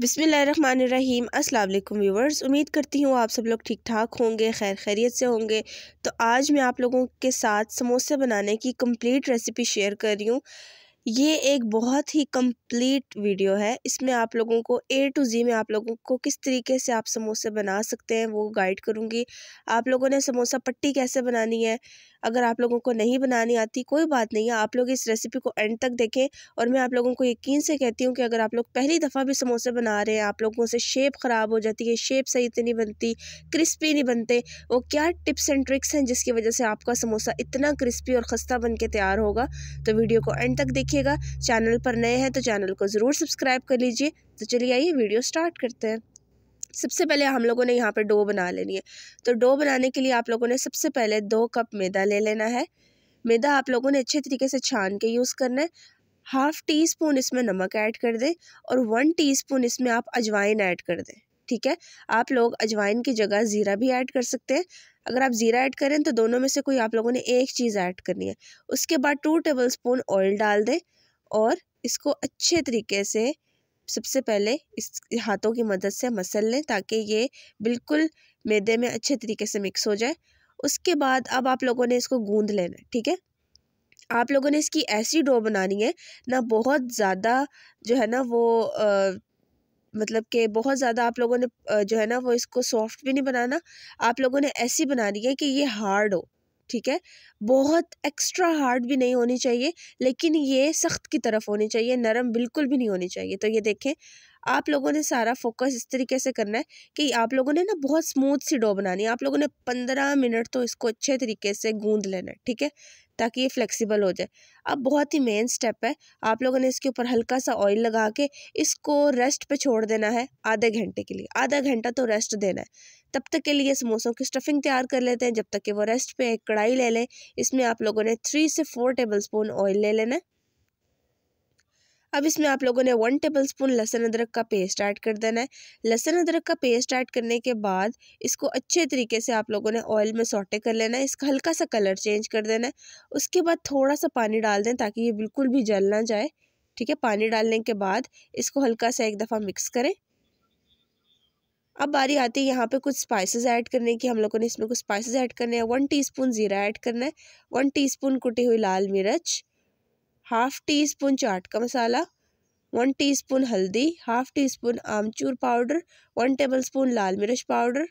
बिसमीम अल्लाम व्यूवर्स उम्मीद करती हूँ आप सब लोग ठीक ठाक होंगे खैर खैरियत से होंगे तो आज मैं आप लोगों के साथ समोसे बनाने की कंप्लीट रेसिपी शेयर कर रही हूँ ये एक बहुत ही कंप्लीट वीडियो है इसमें आप लोगों को ए टू जी में आप लोगों को किस तरीके से आप समोसे बना सकते हैं वो गाइड करूँगी आप लोगों ने समोसा पट्टी कैसे बनानी है अगर आप लोगों को नहीं बनानी आती कोई बात नहीं है आप लोग इस रेसिपी को एंड तक देखें और मैं आप लोगों को यकीन से कहती हूँ कि अगर आप लोग पहली दफ़ा भी समोसे बना रहे हैं आप लोगों से शेप ख़राब हो जाती है शेप सही इतनी तो बनती क्रिस्पी नहीं बनते वो क्या टिप्स एंड ट्रिक्स हैं जिसकी वजह से आपका समोसा इतना क्रिस्पी और खस्ता बन के तैयार होगा तो वीडियो को एंड तक देखिएगा चैनल पर नए हैं तो चैनल को ज़रूर सब्सक्राइब कर लीजिए तो चलिए आइए वीडियो स्टार्ट करते हैं सबसे पहले हम लोगों ने यहाँ पर डो बना लेनी है तो डो बनाने के लिए आप लोगों ने सबसे पहले दो कप मैदा ले लेना है मैदा आप लोगों ने अच्छे तरीके से छान के यूज़ करना है हाफ़ टी स्पून इसमें नमक ऐड कर दें और वन टीस्पून इसमें आप अजवाइन ऐड कर दें ठीक है आप लोग अजवाइन की जगह ज़ीरा भी ऐड कर सकते हैं अगर आप ज़ीरा ऐड करें तो दोनों में से कोई आप लोगों ने एक चीज़ ऐड करनी है उसके बाद टू टेबल स्पून ऑयल डाल दें और इसको अच्छे तरीके से सबसे पहले इस हाथों की मदद से मसल लें ताकि ये बिल्कुल मैदे में अच्छे तरीके से मिक्स हो जाए उसके बाद अब आप लोगों ने इसको गूंद लेना ठीक है आप लोगों ने इसकी ऐसी डो बनानी है ना बहुत ज़्यादा जो है ना वो आ, मतलब कि बहुत ज़्यादा आप लोगों ने जो है ना वो इसको सॉफ्ट भी नहीं बनाना आप लोगों ने ऐसी बनानी है कि ये हार्ड हो ठीक है बहुत एक्स्ट्रा हार्ड भी नहीं होनी चाहिए लेकिन ये सख्त की तरफ होनी चाहिए नरम बिल्कुल भी नहीं होनी चाहिए तो ये देखें आप लोगों ने सारा फोकस इस तरीके से करना है कि आप लोगों ने ना बहुत स्मूथ सी डो बनानी है आप लोगों ने पंद्रह मिनट तो इसको अच्छे तरीके से गूंद लेना है ठीक है ताकि ये फ्लेक्सिबल हो जाए अब बहुत ही मेन स्टेप है आप लोगों ने इसके ऊपर हल्का सा ऑयल लगा के इसको रेस्ट पे छोड़ देना है आधे घंटे के लिए आधा घंटा तो रेस्ट देना है तब तक के लिए समोसों की स्टफिंग तैयार कर लेते हैं जब तक कि वो रेस्ट पे एक कढ़ाई ले लें इसमें आप लोगों ने थ्री से फोर टेबल स्पून ऑयल ले लेना है अब इसमें आप लोगों ने वन टेबल स्पून लहसुन अदरक का पेस्ट ऐड कर देना है लहसुन अदरक का पेस्ट ऐड करने के बाद इसको अच्छे तरीके से आप लोगों ने ऑयल में सोटे कर लेना है इसका हल्का सा कलर चेंज कर देना है उसके बाद थोड़ा सा पानी डाल दें ताकि ये बिल्कुल भी जल ना जाए ठीक है पानी डालने के बाद इसको हल्का सा एक दफ़ा मिक्स करें अब बारी आती है यहाँ पे कुछ स्पाइसेस ऐड करने की हम लोगों ने इसमें कुछ स्पाइसेस ऐड करने हैं वन टीस्पून ज़ीरा ऐड करना है वन टीस्पून कुटी हुई लाल मिर्च हाफ़ टी स्पून चाट का मसाला वन टीस्पून हल्दी हाफ टी स्पून आमचूर पाउडर वन टेबल स्पून लाल मिर्च पाउडर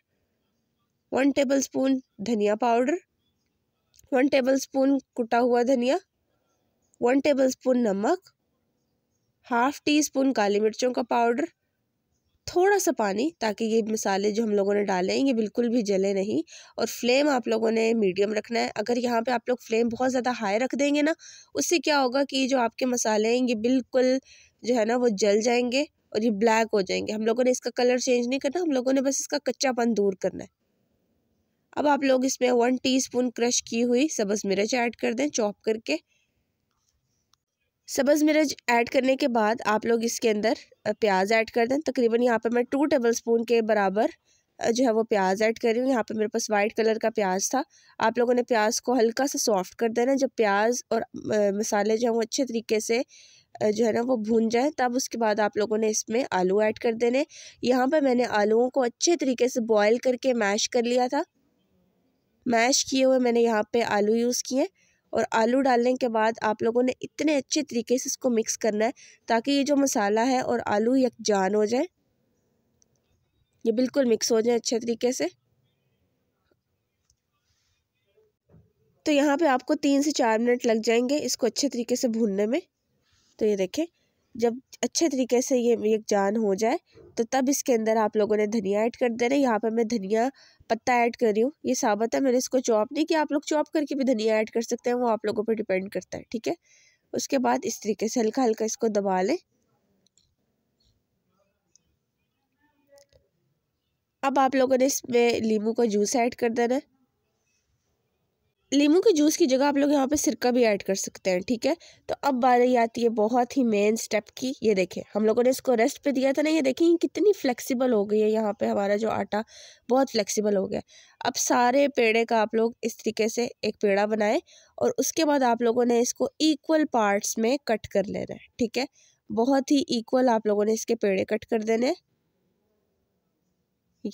वन टेबल स्पून धनिया पाउडर वन टेबल स्पून कुटा हुआ धनिया वन टेबल स्पून नमक हाफ टी स्पून काली मिर्चों का पाउडर थोड़ा सा पानी ताकि ये मसाले जो हम लोगों ने डाले हैं ये बिल्कुल भी जले नहीं और फ्लेम आप लोगों ने मीडियम रखना है अगर यहाँ पे आप लोग फ्लेम बहुत ज़्यादा हाई रख देंगे ना उससे क्या होगा कि जो आपके मसाले हैं ये बिल्कुल जो है ना वो जल जाएंगे और ये ब्लैक हो जाएंगे हम लोगों ने इसका कलर चेंज नहीं करना हम लोगों ने बस इसका कच्चापन दूर करना है अब आप लोग इसमें वन स्पून क्रश की हुई सब्ज़ मिर्च ऐड कर दें चॉप करके सब्ज़ मिर्च ऐड करने के बाद आप लोग इसके अंदर प्याज ऐड कर दें तकरीबन यहाँ पर मैं टू टेबल स्पून के बराबर जो है वो प्याज ऐड कर रही हूँ यहाँ पे मेरे पास वाइट कलर का प्याज था आप लोगों ने प्याज को हल्का सा सॉफ्ट कर देना जब प्याज और मसाले जो हैं वो अच्छे तरीके से जो है ना वो भून जाए तब उसके बाद आप लोगों ने इसमें आलू ऐड कर देने यहाँ पर मैंने आलूओं को अच्छे तरीके से बॉयल करके मैश कर लिया था मैश किए हुए मैंने यहाँ पर आलू यूज़ किए और आलू डालने के बाद आप लोगों ने इतने अच्छे तरीके से इसको मिक्स करना है ताकि ये जो मसाला है और आलू यकजान हो जाए ये बिल्कुल मिक्स हो जाए अच्छे तरीके से तो यहाँ पे आपको तीन से चार मिनट लग जाएंगे इसको अच्छे तरीके से भूनने में तो ये देखें जब अच्छे तरीके से ये जान हो जाए तो तब इसके अंदर आप लोगों ने धनिया ऐड कर देना यहाँ पर मैं धनिया पत्ता ऐड कर रही हूँ ये साबत है मैंने इसको चॉप नहीं किया आप लोग चॉप करके भी धनिया ऐड कर सकते हैं वो आप लोगों पर डिपेंड करता है ठीक है उसके बाद इस तरीके से हल्का हल्का इसको दबा लें अब आप लोगों ने इसमें लीमू का जूस ऐड कर देना है लीमू के जूस की जगह आप लोग यहाँ पे सिरका भी ऐड कर सकते हैं ठीक है तो अब बारी आती है बहुत ही मेन स्टेप की ये देखें हम लोगों ने इसको रेस्ट पे दिया था ना ये देखें कितनी फ्लेक्सिबल हो गई है यहाँ पे हमारा जो आटा बहुत फ्लेक्सिबल हो गया अब सारे पेड़े का आप लोग इस तरीके से एक पेड़ा बनाएं और उसके बाद आप लोगों ने इसको इक्वल पार्ट्स में कट कर लेना है ठीक है बहुत ही इक्वल आप लोगों ने इसके पेड़े कट कर देने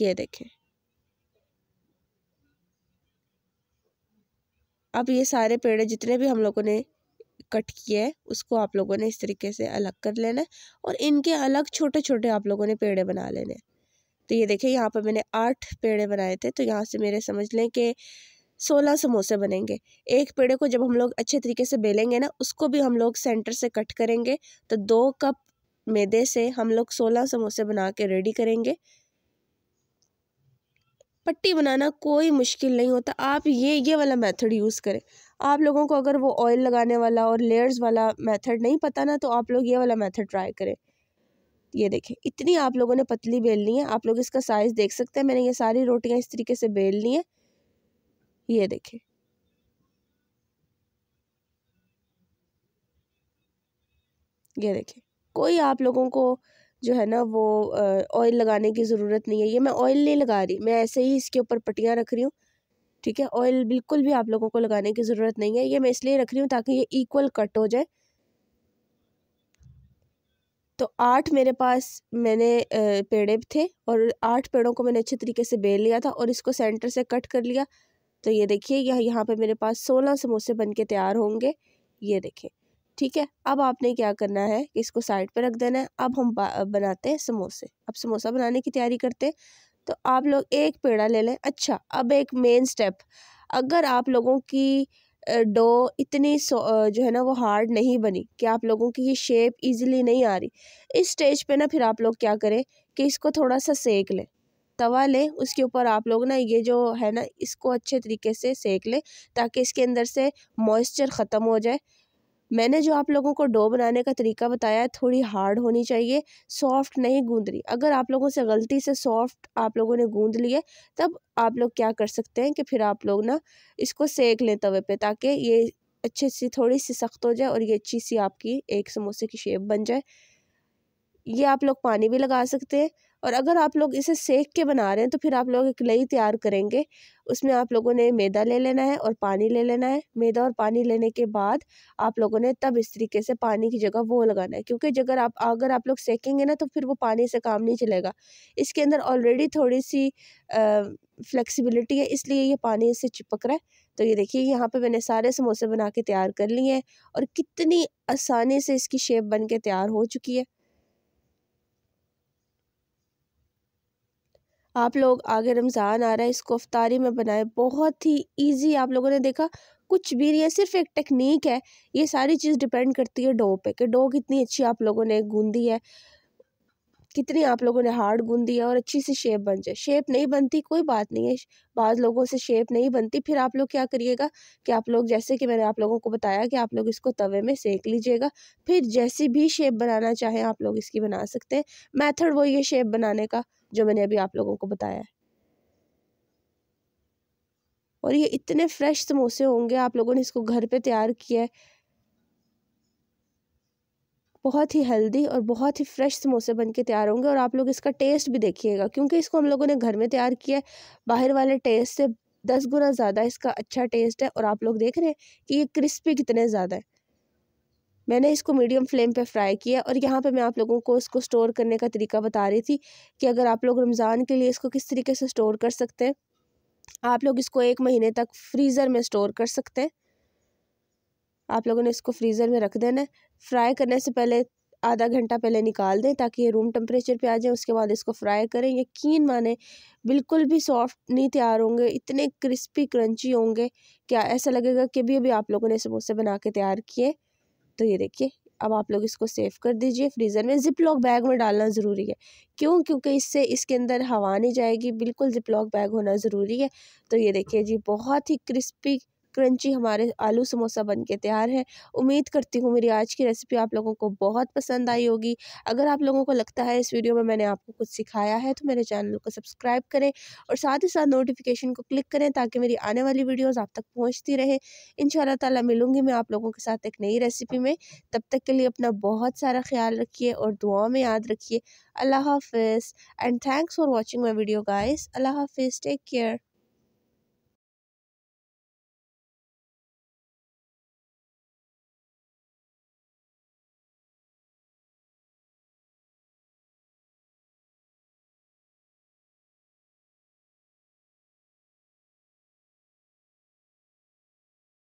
ये देखें अब ये सारे पेड़ जितने भी हम लोगों ने कट किए हैं उसको आप लोगों ने इस तरीके से अलग कर लेना है और इनके अलग छोटे छोटे आप लोगों ने पेड़े बना लेने तो ये देखिए यहाँ पर मैंने आठ पेड़े बनाए थे तो यहाँ से मेरे समझ लें कि सोलह समोसे बनेंगे एक पेड़े को जब हम लोग अच्छे तरीके से बेलेंगे ना उसको भी हम लोग सेंटर से कट करेंगे तो दो कप मैदे से हम लोग सोलह समोसे बना के रेडी करेंगे पट्टी बनाना कोई मुश्किल नहीं होता आप ये ये वाला मेथड यूज़ करें आप लोगों को अगर वो ऑयल लगाने वाला और लेयर्स वाला मेथड नहीं पता ना तो आप लोग ये वाला मेथड ट्राई करें ये देखें इतनी आप लोगों ने पतली बेलनी है आप लोग इसका साइज़ देख सकते हैं मैंने ये सारी रोटियाँ इस तरीके से बेल ली हैं ये देखें ये देखें कोई आप लोगों को जो है ना वो ऑयल लगाने की ज़रूरत नहीं है ये मैं ऑयल नहीं लगा रही मैं ऐसे ही इसके ऊपर पट्टियाँ रख रही हूँ ठीक है ऑयल बिल्कुल भी आप लोगों को लगाने की ज़रूरत नहीं है ये मैं इसलिए रख रही हूँ ताकि ये इक्वल कट हो जाए तो आठ मेरे पास मैंने पेड़े थे और आठ पेड़ों को मैंने अच्छे तरीके से बेल लिया था और इसको सेंटर से कट कर लिया तो ये देखिए यह यहाँ पे मेरे पास सोलह समोसे बन के तैयार होंगे ये देखिए ठीक है अब आपने क्या करना है कि इसको साइड पर रख देना है अब हम बनाते हैं समोसे अब समोसा बनाने की तैयारी करते हैं तो आप लोग एक पेड़ा ले लें अच्छा अब एक मेन स्टेप अगर आप लोगों की डो इतनी जो है ना वो हार्ड नहीं बनी कि आप लोगों की ये शेप इजीली नहीं आ रही इस स्टेज पे ना फिर आप लोग क्या करें कि इसको थोड़ा सा सेक लें तवा लें उसके ऊपर आप लोग ना ये जो है ना इसको अच्छे तरीके से सेक लें ताकि इसके अंदर से मॉइस्चर ख़त्म हो जाए मैंने जो आप लोगों को डो बनाने का तरीका बताया है थोड़ी हार्ड होनी चाहिए सॉफ्ट नहीं गूंद रही अगर आप लोगों से गलती से सॉफ्ट आप लोगों ने गूंद लिए तब आप लोग क्या कर सकते हैं कि फिर आप लोग ना इसको सेक लें तवे पे ताकि ये अच्छे सी थोड़ी सी सख्त हो जाए और ये अच्छी सी आपकी एक समोसे की शेप बन जाए ये आप लोग पानी भी लगा सकते हैं और अगर आप लोग इसे सेक के बना रहे हैं तो फिर आप लोग एक लई तैयार करेंगे उसमें आप लोगों ने मैदा ले लेना है और पानी ले लेना है मैदा और पानी लेने के बाद आप लोगों ने तब इस तरीके से पानी की जगह वो लगाना है क्योंकि जगह आप अगर आप लोग सेकेंगे ना तो फिर वो पानी से काम नहीं चलेगा इसके अंदर ऑलरेडी थोड़ी सी फ्लेक्सीबिलिटी है इसलिए ये पानी इससे चिपक रहा है तो ये देखिए यहाँ पे मैंने सारे समोसे बना के तैयार कर लिए हैं और कितनी आसानी से इसकी शेप बन के तैयार हो चुकी है आप लोग आगे रमज़ान आ रहा है इसको अफ्तारी में बनाए बहुत ही इजी आप लोगों ने देखा कुछ भी नहीं है सिर्फ एक टेक्निक है ये सारी चीज़ डिपेंड करती है डो पे कि डो कितनी अच्छी आप लोगों ने गूंदी है कितनी आप लोगों ने हार्ड गूंदी है और अच्छी सी शेप बन जाए शेप नहीं बनती कोई बात नहीं है बाद लोगों से शेप नहीं बनती फिर आप लोग क्या करिएगा कि आप लोग जैसे कि मैंने आप लोगों को बताया कि आप लोग इसको तवे में सेक लीजिएगा फिर जैसी भी शेप बनाना चाहें आप लोग इसकी बना सकते हैं मैथड वही है शेप बनाने का जो मैंने अभी आप लोगों को बताया है और ये इतने फ्रेश समोसे होंगे आप लोगों ने इसको घर पे तैयार किया है बहुत ही हेल्दी और बहुत ही फ्रेश समोसे बन के तैयार होंगे और आप लोग इसका टेस्ट भी देखिएगा क्योंकि इसको हम लोगों ने घर में तैयार किया है बाहर वाले टेस्ट से दस गुना ज़्यादा इसका अच्छा टेस्ट है और आप लोग देख रहे हैं कि ये क्रिस्पी कितने ज़्यादा है मैंने इसको मीडियम फ्लेम पे फ्राई किया और यहाँ पे मैं आप लोगों को इसको स्टोर करने का तरीका बता रही थी कि अगर आप लोग रमज़ान के लिए इसको किस तरीके से स्टोर कर सकते हैं आप लोग इसको एक महीने तक फ्रीज़र में स्टोर कर सकते हैं आप लोगों ने इसको फ्रीज़र में रख देना है फ्राई करने से पहले आधा घंटा पहले निकाल दें ताकि ये रूम टेम्परेचर पे आ जाए उसके बाद इसको फ्राई करें यकीन माने बिल्कुल भी सॉफ्ट नहीं तैयार होंगे इतने क्रिस्पी क्रंची होंगे क्या ऐसा लगेगा कि अभी अभी आप लोगों ने समोसे बना के तैयार किए तो ये देखिए अब आप लोग इसको सेव कर दीजिए फ्रीज़र में जिप लॉक बैग में डालना ज़रूरी है क्यों क्योंकि इससे इसके अंदर हवा नहीं जाएगी बिल्कुल जिप लॉक बैग होना ज़रूरी है तो ये देखिए जी बहुत ही क्रिस्पी क्रंची हमारे आलू समोसा बन के तैयार है उम्मीद करती हूँ मेरी आज की रेसिपी आप लोगों को बहुत पसंद आई होगी अगर आप लोगों को लगता है इस वीडियो में मैंने आपको कुछ सिखाया है तो मेरे चैनल को सब्सक्राइब करें और साथ ही साथ नोटिफिकेशन को क्लिक करें ताकि मेरी आने वाली वीडियोज़ आप तक पहुँचती रहे इन ताला मिलूँगी मैं आप लोगों के साथ एक नई रेसिपी में तब तक के लिए अपना बहुत सारा ख्याल रखिए और दुआओं में याद रखिए अल्लाह हाफिज़ and thanks for watching my video guys Allah हाफिज़ टेक केयर